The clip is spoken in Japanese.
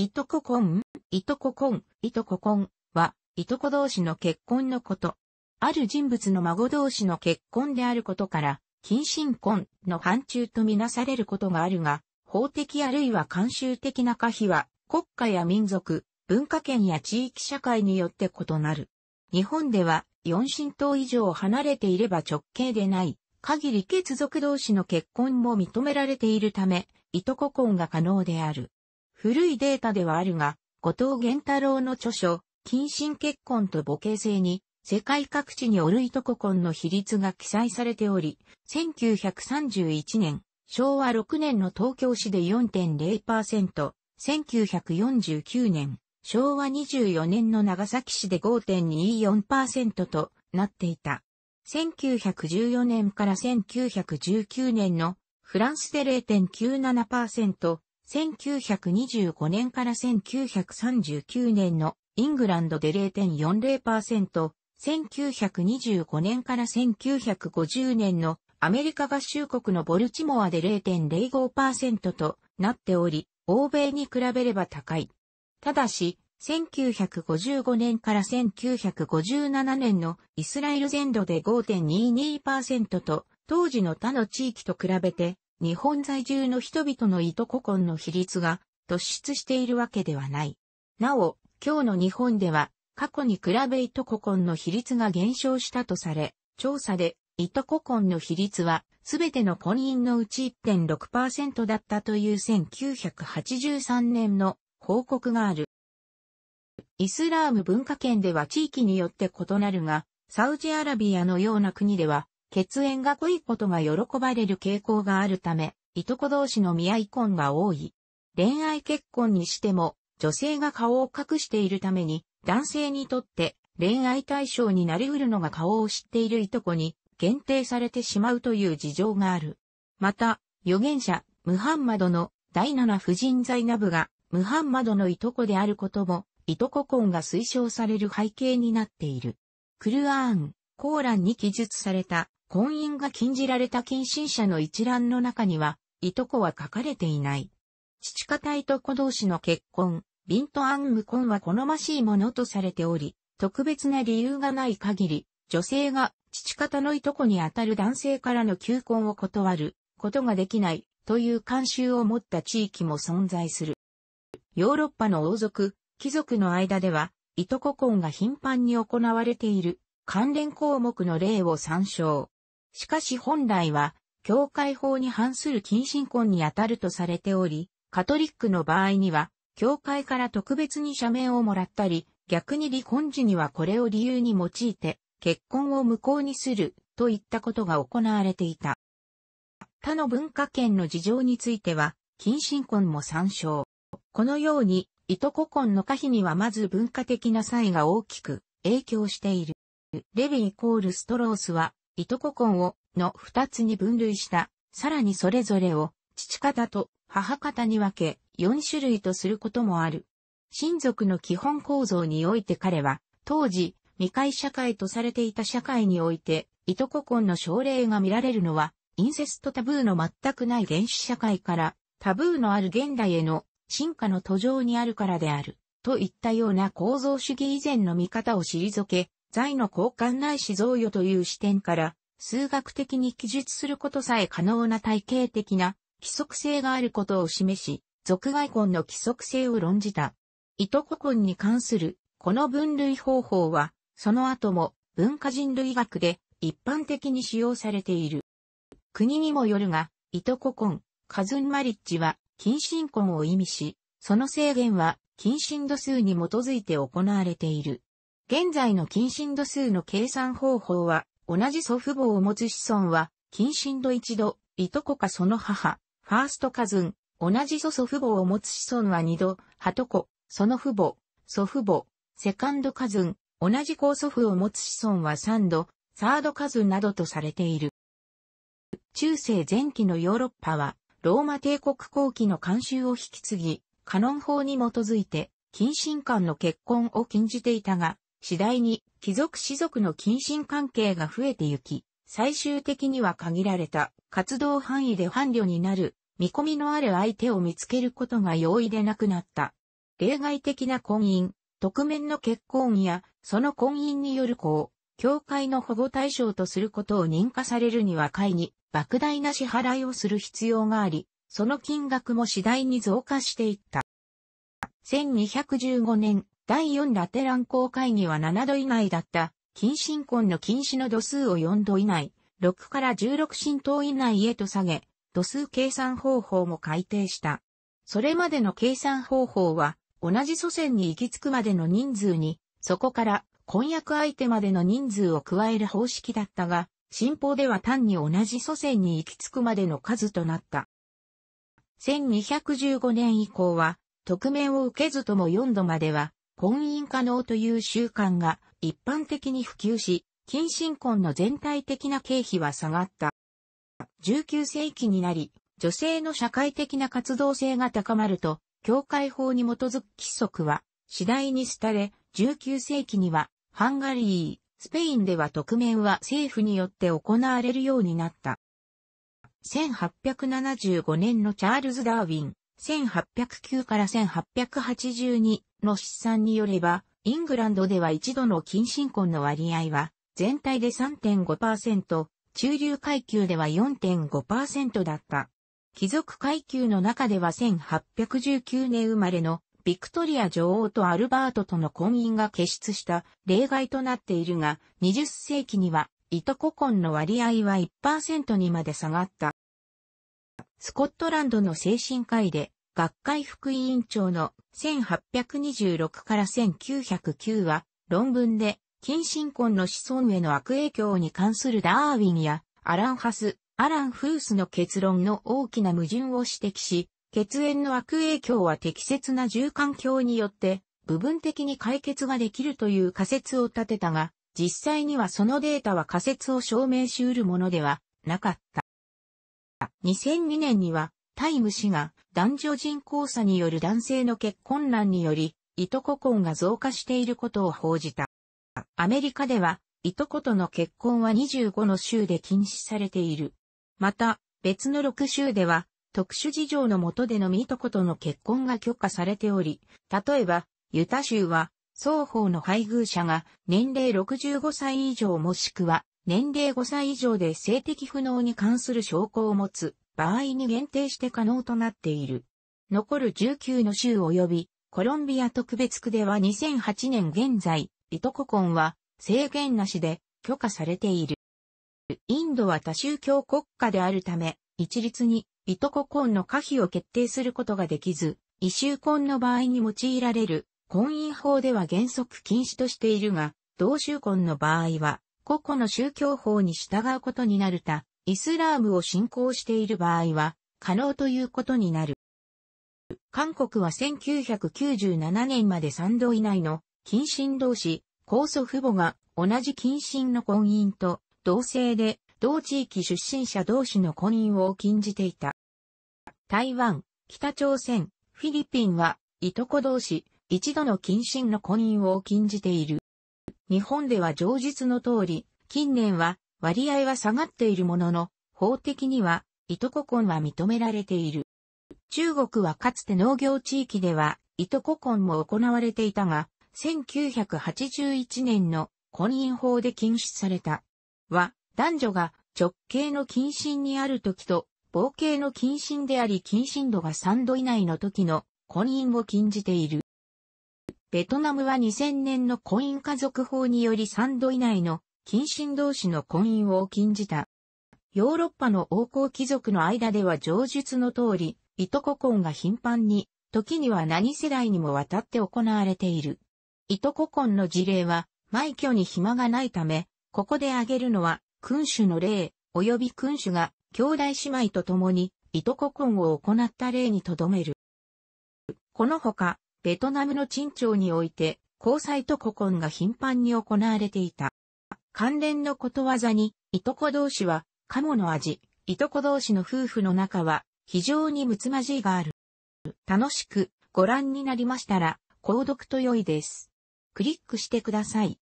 いとこ婚いとこ婚いとこ婚は、いとこ同士の結婚のこと。ある人物の孫同士の結婚であることから、近親婚の範疇とみなされることがあるが、法的あるいは慣習的な可否は、国家や民族、文化圏や地域社会によって異なる。日本では、四親等以上離れていれば直系でない、限り血族同士の結婚も認められているため、いとこ婚が可能である。古いデータではあるが、後藤玄太郎の著書、近親結婚と母系性に、世界各地にオルイトコ婚の比率が記載されており、1931年、昭和6年の東京市で4.0%、1949年、昭和24年の長崎市で5.24%となっていた。1914年から1919年のフランスで0.97%、1925年から1939年のイングランドで0.40%、1925年から1950年のアメリカ合衆国のボルチモアで0.05%となっており、欧米に比べれば高い。ただし、1955年から1957年のイスラエル全土で5.22%と、当時の他の地域と比べて日本在住の人々のいとこ婚の比率が突出しているわけではない。なお、今日の日本では、過去に比べいとこ婚の比率が減少したとされ、調査で、いとこ婚の比率は、すべての婚姻のうち1.6%だったという1983年の報告がある。イスラーム文化圏では地域によって異なるが、サウジアラビアのような国では、血縁が濃いことが喜ばれる傾向があるため、いとこ同士の見合い婚が多い。恋愛結婚にしても、女性が顔を隠しているために、男性にとって恋愛対象になり得るのが顔を知っているいとこに限定されてしまうという事情がある。また、預言者、ムハンマドの第七夫人ザナブが、ムハンマドのいとこであることも、いとこ婚が推奨される背景になっている。クルアーン、コーランに記述された婚姻が禁じられた近親者の一覧の中には、いとこは書かれていない。父方いとこ同士の結婚、ビントアンム婚は好ましいものとされており、特別な理由がない限り、女性が父方のいとこにあたる男性からの求婚を断ることができないという慣習を持った地域も存在する。ヨーロッパの王族、貴族の間では、いとこ婚が頻繁に行われている関連項目の例を参照。しかし本来は、教会法に反する近親婚にあたるとされており、カトリックの場合には、教会から特別に社名をもらったり、逆に離婚時にはこれを理由に用いて、結婚を無効にする、といったことが行われていた。他の文化圏の事情については、近親婚も参照。このように、いとこ婚の可否にはまず文化的な差異が大きく影響している。レヴィイコールストロースは、いとこ婚を、の二つに分類した、さらにそれぞれを、父方と母方に分け、四種類とすることもある。親族の基本構造において彼は、当時、未開社会とされていた社会において、いとこ婚の症例が見られるのは、インセストタブーの全くない原始社会から、タブーのある現代への進化の途上にあるからである、といったような構造主義以前の見方を退け、財の交換ないし贈与という視点から、数学的に記述することさえ可能な体系的な規則性があることを示し、俗外根の規則性を論じた。いとコ根に関するこの分類方法は、その後も文化人類学で一般的に使用されている。国にもよるが、いとコ根、カズンマリッジは、近親婚を意味し、その制限は、近親度数に基づいて行われている。現在の近親度数の計算方法は、同じ祖父母を持つ子孫は、近親度一度、いとこかその母、ファーストカズン、同じ祖祖父母を持つ子孫は二度、はとこ、その父母、祖父母、セカンドカズン、同じ高祖父を持つ子孫は三度、サードカズンなどとされている。中世前期のヨーロッパは、ローマ帝国後期の慣習を引き継ぎ、カノン法に基づいて、近親間の結婚を禁じていたが、次第に貴族士族の近親関係が増えてゆき、最終的には限られた活動範囲で伴侶になる見込みのある相手を見つけることが容易でなくなった。例外的な婚姻、特面の結婚やその婚姻による子を教会の保護対象とすることを認可されるには会に莫大な支払いをする必要があり、その金額も次第に増加していった。1215年、第4ラテラン公会議は7度以内だった、近親婚の禁止の度数を4度以内、6から16親等以内へと下げ、度数計算方法も改定した。それまでの計算方法は、同じ祖先に行き着くまでの人数に、そこから婚約相手までの人数を加える方式だったが、新法では単に同じ祖先に行き着くまでの数となった。1215年以降は、匿名を受けずとも4度までは、婚姻可能という習慣が一般的に普及し、近親婚の全体的な経費は下がった。19世紀になり、女性の社会的な活動性が高まると、教会法に基づく規則は次第に廃れ、19世紀にはハンガリー、スペインでは特面は政府によって行われるようになった。1875年のチャールズ・ダーウィン、1809から1882の試算によれば、イングランドでは一度の近親婚の割合は、全体で3.5%、中流階級では4.5%だった。貴族階級の中では1819年生まれのビクトリア女王とアルバートとの婚姻が結出した例外となっているが、20世紀には、いとこ婚の割合は1%にまで下がった。スコットランドの精神科医で、学会副委員長の1826から1909は、論文で、近親婚の子孫への悪影響に関するダーウィンや、アランハス、アラン・フースの結論の大きな矛盾を指摘し、血縁の悪影響は適切な住環境によって部分的に解決ができるという仮説を立てたが、実際にはそのデータは仮説を証明し得るものではなかった。2002年には、タイム氏が男女人口差による男性の結婚難により、いとこ婚が増加していることを報じた。アメリカでは、いとことの結婚は25の州で禁止されている。また、別の6州では、特殊事情の下でのみいとことの結婚が許可されており、例えば、ユタ州は、双方の配偶者が年齢65歳以上もしくは年齢5歳以上で性的不能に関する証拠を持つ場合に限定して可能となっている。残る19の州及びコロンビア特別区では2008年現在、リトココンは制限なしで許可されている。インドは多宗教国家であるため、一律にイトコ婚の可否を決定することができず、異臭婚の場合に用いられる婚姻法では原則禁止としているが、同宗婚の場合は個々の宗教法に従うことになるた、イスラームを信仰している場合は、可能ということになる。韓国は1997年まで3度以内の近親同士、高祖父母が同じ近親の婚姻と同性で同地域出身者同士の婚姻を禁じていた。台湾、北朝鮮、フィリピンはいとこ同士、一度の近親の婚姻を禁じている。日本では上述の通り、近年は割合は下がっているものの、法的には、いとこ婚は認められている。中国はかつて農業地域では、いとこ婚も行われていたが、1981年の婚姻法で禁止された。は、男女が直系の近親にある時と、合計の近親であり近親度が3度以内の時の婚姻を禁じている。ベトナムは2000年の婚姻家族法により3度以内の近親同士の婚姻を禁じた。ヨーロッパの王侯貴族の間では上述の通り、いとこ婚が頻繁に、時には何世代にもわたって行われている。いとこ婚の事例は、埋挙に暇がないため、ここで挙げるのは、君主の例、及び君主が、兄弟姉妹と共に、いとこ婚を行った例にとどめる。このほか、ベトナムのチンチョウにおいて、交際と古今が頻繁に行われていた。関連のことわざに、いとこ同士は、鴨の味、いとこ同士の夫婦の仲は、非常にむつまじいがある。楽しくご覧になりましたら、購読と良いです。クリックしてください。